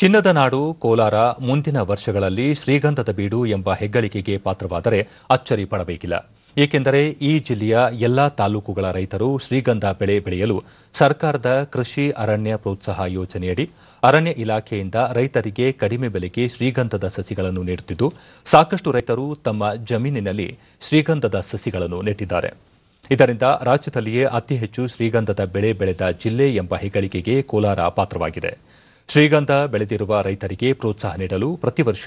ಚಿನ್ನದ ನಾಡು ಕೋಲಾರ ಮುಂದಿನ ವರ್ಷಗಳಲ್ಲಿ ಶ್ರೀಗಂಧದ ಬೀಡು ಎಂಬ ಹೆಗ್ಗಳಿಕೆಗೆ ಪಾತ್ರವಾದರೆ ಅಚ್ಚರಿ ಪಡಬೇಕಿಲ್ಲ ಏಕೆಂದರೆ ಈ ಜಿಲ್ಲೆಯ ಎಲ್ಲಾ ತಾಲೂಕುಗಳ ರೈತರು ಶ್ರೀಗಂಧ ಬೆಳೆ ಬೆಳೆಯಲು ಸರ್ಕಾರದ ಕೃಷಿ ಅರಣ್ಯ ಪ್ರೋತ್ಸಾಹ ಯೋಜನೆಯಡಿ ಅರಣ್ಯ ಇಲಾಖೆಯಿಂದ ರೈತರಿಗೆ ಕಡಿಮೆ ಬೆಲೆಗೆ ಶ್ರೀಗಂಧದ ಸಸಿಗಳನ್ನು ನೀಡುತ್ತಿದ್ದು ಸಾಕಷ್ಟು ರೈತರು ತಮ್ಮ ಜಮೀನಿನಲ್ಲಿ ಶ್ರೀಗಂಧದ ಸಸಿಗಳನ್ನು ನೆಟ್ಟಿದ್ದಾರೆ ಇದರಿಂದ ರಾಜ್ಯದಲ್ಲಿಯೇ ಅತಿ ಹೆಚ್ಚು ಶ್ರೀಗಂಧದ ಬೆಳೆ ಬೆಳೆದ ಜಿಲ್ಲೆ ಎಂಬ ಹೆಗ್ಗಳಿಕೆಗೆ ಕೋಲಾರ ಪಾತ್ರವಾಗಿದೆ ಶ್ರೀಗಂಧ ಬೆಳೆದಿರುವ ರೈತರಿಗೆ ಪ್ರೋತ್ಸಾಹ ನೀಡಲು ಪ್ರತಿ ವರ್ಷ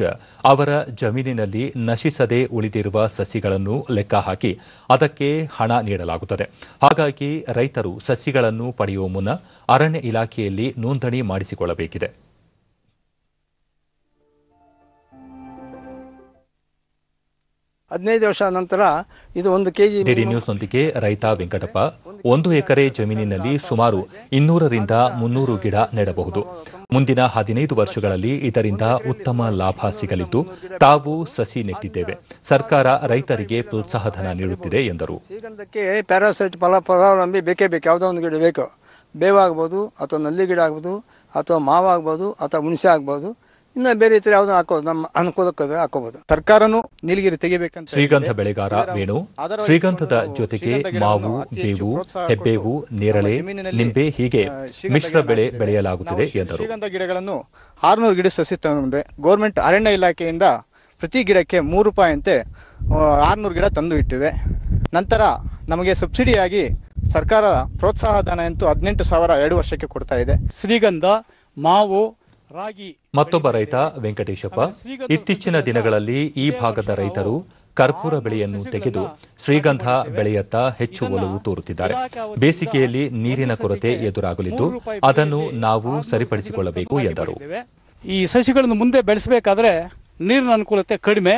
ಅವರ ಜಮೀನಿನಲ್ಲಿ ನಶಿಸದೆ ಉಳಿದಿರುವ ಸಸಿಗಳನ್ನು ಲೆಕ್ಕ ಹಾಕಿ ಅದಕ್ಕೆ ಹಣ ನೀಡಲಾಗುತ್ತದೆ ಹಾಗಾಗಿ ರೈತರು ಸಸಿಗಳನ್ನು ಪಡೆಯುವ ಮುನ್ನ ಅರಣ್ಯ ಇಲಾಖೆಯಲ್ಲಿ ನೋಂದಣಿ ಮಾಡಿಸಿಕೊಳ್ಳಬೇಕಿದೆ ಹದಿನೈದು ವರ್ಷ ನಂತರ ಇದು ಒಂದು ಕೆಜಿ ಡಿಡಿ ನ್ಯೂಸ್ನೊಂದಿಗೆ ರೈತ ವೆಂಕಟಪ್ಪ ಒಂದು ಎಕರೆ ಜಮೀನಿನಲ್ಲಿ ಸುಮಾರು ಇನ್ನೂರರಿಂದ ಮುನ್ನೂರು ಗಿಡ ನೆಡಬಹುದು ಮುಂದಿನ ಹದಿನೈದು ವರ್ಷಗಳಲ್ಲಿ ಇದರಿಂದ ಉತ್ತಮ ಲಾಭ ಸಿಗಲಿದ್ದು ತಾವು ಸಸಿ ನೆಟ್ಟಿದ್ದೇವೆ ಸರ್ಕಾರ ರೈತರಿಗೆ ಪ್ರೋತ್ಸಾಹಧನ ನೀಡುತ್ತಿದೆ ಎಂದರು ಪ್ಯಾರಾಸೈಟ್ ಫಲ ಫಲಾವಲಂಬಿ ಬೇಕೇ ಬೇಕು ಯಾವುದೋ ಒಂದು ಗಿಡ ಬೇಕು ಬೇವಾಗಬಹುದು ಅಥವಾ ನಲ್ಲಿ ಗಿಡ ಆಗ್ಬೋದು ಅಥವಾ ಮಾವಾಗ್ಬೋದು ಅಥವಾ ಹುಣಸೆ ಆಗ್ಬೋದು ಇನ್ನ ಬೇರೆ ಇತರ ಯಾವ್ದು ಹಾಕೋದು ನಮ್ಮ ಅನುಕೂಲಕ್ಕೆ ಹಾಕೋಬಹುದು ಸರ್ಕಾರನು ನೀಲಗಿರಿ ತೆಗಿಬೇಕಂತ ಶ್ರೀಗಂಧ ಬೆಳೆಗಾರ ವೇಣು ಶ್ರೀಗಂಧದ ಜೊತೆಗೆ ಮಾವು ಬೇವು ಹೆಬ್ಬೇವು ನೇರಳೆ ನಿಂಬೆ ಹೀಗೆ ಮಿಶ್ರ ಬೆಳೆ ಬೆಳೆಯಲಾಗುತ್ತದೆ ಎಂದರು ಶ್ರೀಗಂಧ ಗಿಡಗಳನ್ನು ಆರ್ನೂರು ಗಿಡ ಸಸಿ ತಂದ್ರೆ ಗೌರ್ಮೆಂಟ್ ಅರಣ್ಯ ಇಲಾಖೆಯಿಂದ ಪ್ರತಿ ಗಿಡಕ್ಕೆ ಮೂರು ರೂಪಾಯಿಯಂತೆ ಆರ್ನೂರು ಗಿಡ ತಂದು ಇಟ್ಟಿವೆ ನಂತರ ನಮಗೆ ಸಬ್ಸಿಡಿಯಾಗಿ ಸರ್ಕಾರ ಪ್ರೋತ್ಸಾಹ ಧನ ಎಂದು ಹದಿನೆಂಟು ಸಾವಿರ ಎರಡು ವರ್ಷಕ್ಕೆ ಕೊಡ್ತಾ ಇದೆ ಶ್ರೀಗಂಧ ಮಾವು ಮತ್ತೊಬ್ಬ ರೈತ ವೆಂಕಟೇಶಪ್ಪ ಇತ್ತೀಚಿನ ದಿನಗಳಲ್ಲಿ ಈ ಭಾಗದ ರೈತರು ಕರ್ಪೂರ ಬೆಳೆಯನ್ನು ತೆಗೆದು ಶ್ರೀಗಂಧ ಬೆಳೆಯತ್ತ ಹೆಚ್ಚು ಒಲವು ತೋರುತ್ತಿದ್ದಾರೆ ಬೇಸಿಗೆಯಲ್ಲಿ ನೀರಿನ ಕೊರತೆ ಎದುರಾಗಲಿದ್ದು ಅದನ್ನು ನಾವು ಸರಿಪಡಿಸಿಕೊಳ್ಳಬೇಕು ಎಂದರು ಈ ಸಸಿಗಳನ್ನು ಮುಂದೆ ಬೆಳೆಸಬೇಕಾದ್ರೆ ನೀರಿನ ಅನುಕೂಲತೆ ಕಡಿಮೆ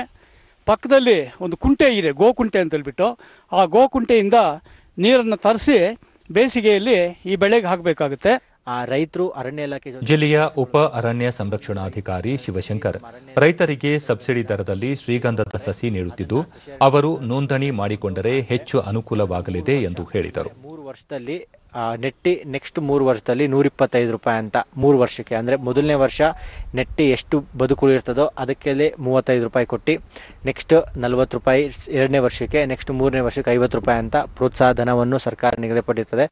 ಪಕ್ಕದಲ್ಲಿ ಒಂದು ಕುಂಟೆ ಇದೆ ಗೋಕುಂಟೆ ಅಂತ ಹೇಳ್ಬಿಟ್ಟು ಆ ಗೋಕುಂಟೆಯಿಂದ ನೀರನ್ನು ತರಿಸಿ ಬೇಸಿಗೆಯಲ್ಲಿ ಈ ಬೆಳೆಗೆ ಹಾಕಬೇಕಾಗುತ್ತೆ ಆ ರೈತರು ಅರಣ್ಯ ಇಲಾಖೆ ಜಿಲ್ಲೆಯ ಉಪ ಅರಣ್ಯ ಸಂರಕ್ಷಣಾಧಿಕಾರಿ ಶಿವಶಂಕರ್ ರೈತರಿಗೆ ಸಬ್ಸಿಡಿ ದರದಲ್ಲಿ ಶ್ರೀಗಂಧದ ಸಸಿ ನೀಡುತ್ತಿದ್ದು ಅವರು ನೋಂದಣಿ ಮಾಡಿಕೊಂಡರೆ ಹೆಚ್ಚು ಅನುಕೂಲವಾಗಲಿದೆ ಎಂದು ಹೇಳಿದರು ಮೂರು ವರ್ಷದಲ್ಲಿ ನೆಟ್ಟಿ ನೆಕ್ಸ್ಟ್ ಮೂರು ವರ್ಷದಲ್ಲಿ ನೂರಿಪ್ಪತ್ತೈದು ರೂಪಾಯಿ ಅಂತ ಮೂರು ವರ್ಷಕ್ಕೆ ಅಂದರೆ ಮೊದಲನೇ ವರ್ಷ ನೆಟ್ಟಿ ಎಷ್ಟು ಇರ್ತದೋ ಅದಕ್ಕೆಲ್ಲೇ ಮೂವತ್ತೈದು ರೂಪಾಯಿ ಕೊಟ್ಟು ನೆಕ್ಸ್ಟ್ ನಲವತ್ತು ರೂಪಾಯಿ ಎರಡನೇ ವರ್ಷಕ್ಕೆ ನೆಕ್ಸ್ಟ್ ಮೂರನೇ ವರ್ಷಕ್ಕೆ ಐವತ್ತು ರೂಪಾಯಿ ಅಂತ ಪ್ರೋತ್ಸಾಹಧನವನ್ನು ಧನವನ್ನು ಸರ್ಕಾರ ನಿಗದಿಪಡಿಸುತ್ತದೆ